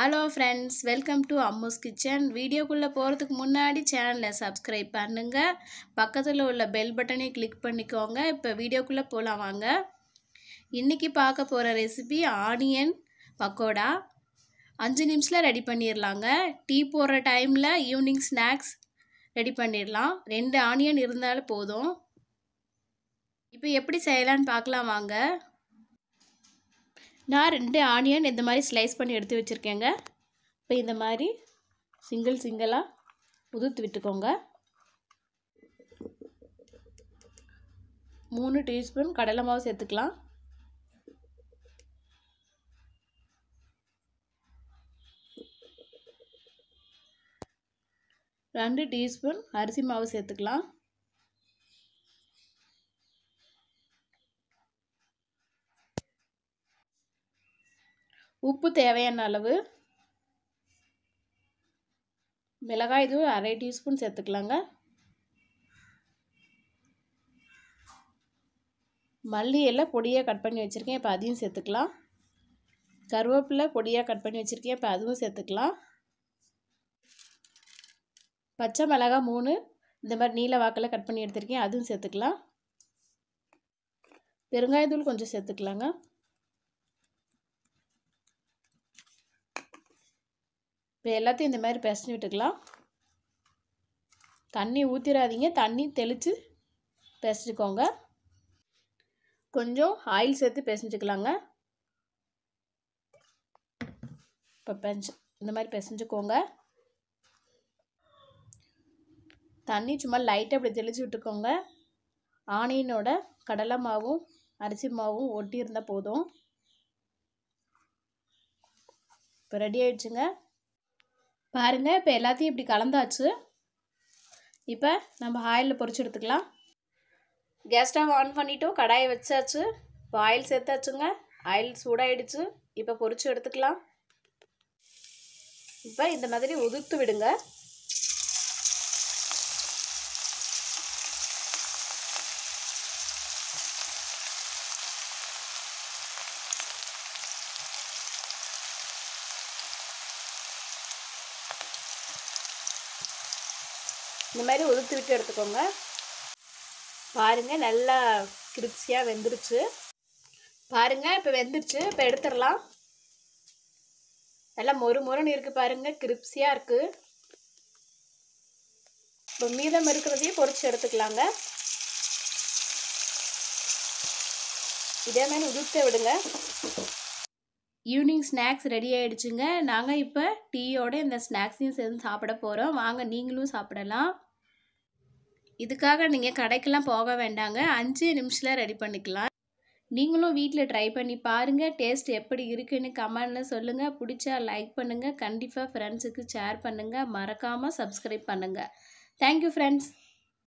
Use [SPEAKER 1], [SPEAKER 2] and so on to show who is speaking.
[SPEAKER 1] hello friends welcome to Ammu's kitchen வீடியோக்குள்ளே போகிறதுக்கு முன்னாடி சேனலை சப்ஸ்கிரைப் பண்ணுங்கள் பக்கத்தில் உள்ள பெல் பட்டனை கிளிக் பண்ணிக்கோங்க இப்போ வீடியோக்குள்ளே போகலாம் வாங்க இன்றைக்கி பார்க்க போகிற ரெசிபி ஆனியன் பக்கோடா அஞ்சு நிமிஷத்தில் ரெடி பண்ணிடலாங்க டீ போடுற டைமில் ஈவினிங் ஸ்நாக்ஸ் ரெடி பண்ணிடலாம் ரெண்டு ஆனியன் இருந்தாலும் போதும் இப்போ எப்படி செய்யலான்னு பார்க்கலாம் வாங்க நான் ரெண்டு ஆனியன் இந்த மாதிரி ஸ்லைஸ் பண்ணி எடுத்து வச்சுருக்கேங்க இப்போ இந்த மாதிரி சிங்கிள் சிங்கிளாக உதுத்து விட்டுக்கோங்க மூணு டீஸ்பூன் கடலை மாவு சேர்த்துக்கலாம் ரெண்டு டீஸ்பூன் அரிசி மாவு சேர்த்துக்கலாம் உப்பு தேவையான அளவு மிளகாய் இது அரை டீஸ்பூன் சேர்த்துக்கலாங்க மல்லி எல்லாம் பொடியாக கட் பண்ணி வச்சுருக்கேன் இப்போ அதையும் சேர்த்துக்கலாம் கருவேப்பில் பொடியாக கட் பண்ணி வச்சுருக்கேன் இப்போ அதுவும் சேர்த்துக்கலாம் பச்சை மிளகாய் மூணு இந்த மாதிரி நீல வாக்கில் கட் பண்ணி எடுத்திருக்கேன் அதுவும் சேர்த்துக்கலாம் பெருங்காயத்தூள் கொஞ்சம் சேர்த்துக்கலாங்க இப்போ எல்லாத்தையும் இந்த மாதிரி பிசஞ்சு விட்டுக்கலாம் தண்ணி ஊற்றிடாதீங்க தண்ணி தெளித்து பிசஞ்சிக்கோங்க கொஞ்சம் ஆயில் சேர்த்து பிசஞ்சிக்கலாங்க இப்போ பெஞ்ச இந்த மாதிரி பிசைஞ்சுக்கோங்க தண்ணி சும்மா லைட்டாக அப்படி தெளித்து விட்டுக்கோங்க ஆனியனோட கடலை மாவும் அரிசி மாவும் ஒட்டி இருந்தால் போதும் இப்போ ரெடி ஆயிடுச்சுங்க பாருங்கள் இப்போ எல்லாத்தையும் இப்படி கலந்தாச்சு இப்போ நம்ம ஆயிலில் பொறிச்சு எடுத்துக்கலாம் கேஸ் ஸ்டவ் ஆன் பண்ணிவிட்டோம் கடாயை வச்சாச்சு இப்போ ஆயில் சேர்த்தாச்சுங்க ஆயில் சூடாகிடுச்சு இப்போ பொறிச்சு எடுத்துக்கலாம் இப்போ இந்த மாதிரி உதிர்த்து விடுங்க இந்த மாதிரி உதுத்து விட்டு எடுத்துக்கோங்க பாருங்கள் நல்லா கிரிப்ஸியாக வெந்துருச்சு பாருங்கள் இப்போ வெந்துருச்சு இப்போ எடுத்துடலாம் நல்லா மொறு மொறுன்னு இருக்குது பாருங்கள் கிருப்சியாக இருக்குது இப்போ மீதம் இருக்கிறதையும் பொறிச்சு எடுத்துக்கலாங்க இதே மாதிரி உதுத்த விடுங்க ஈவினிங் ஸ்நாக்ஸ் ரெடி ஆகிடுச்சுங்க நாங்கள் இப்போ டீயோட இந்த ஸ்நாக்ஸையும் சேர்ந்து சாப்பிட போகிறோம் வாங்க நீங்களும் சாப்பிடலாம் இதுக்காக நீங்கள் கடைக்கெல்லாம் போக வேண்டாங்க அஞ்சு நிமிஷத்தில் ரெடி பண்ணிக்கலாம் நீங்களும் வீட்டில் ட்ரை பண்ணி பாருங்கள் டேஸ்ட் எப்படி இருக்குன்னு கமெண்டில் சொல்லுங்கள் பிடிச்சா லைக் பண்ணுங்கள் கண்டிப்பாக ஃப்ரெண்ட்ஸுக்கு ஷேர் பண்ணுங்கள் மறக்காமல் சப்ஸ்கிரைப் பண்ணுங்கள் தேங்க்யூ ஃப்ரெண்ட்ஸ்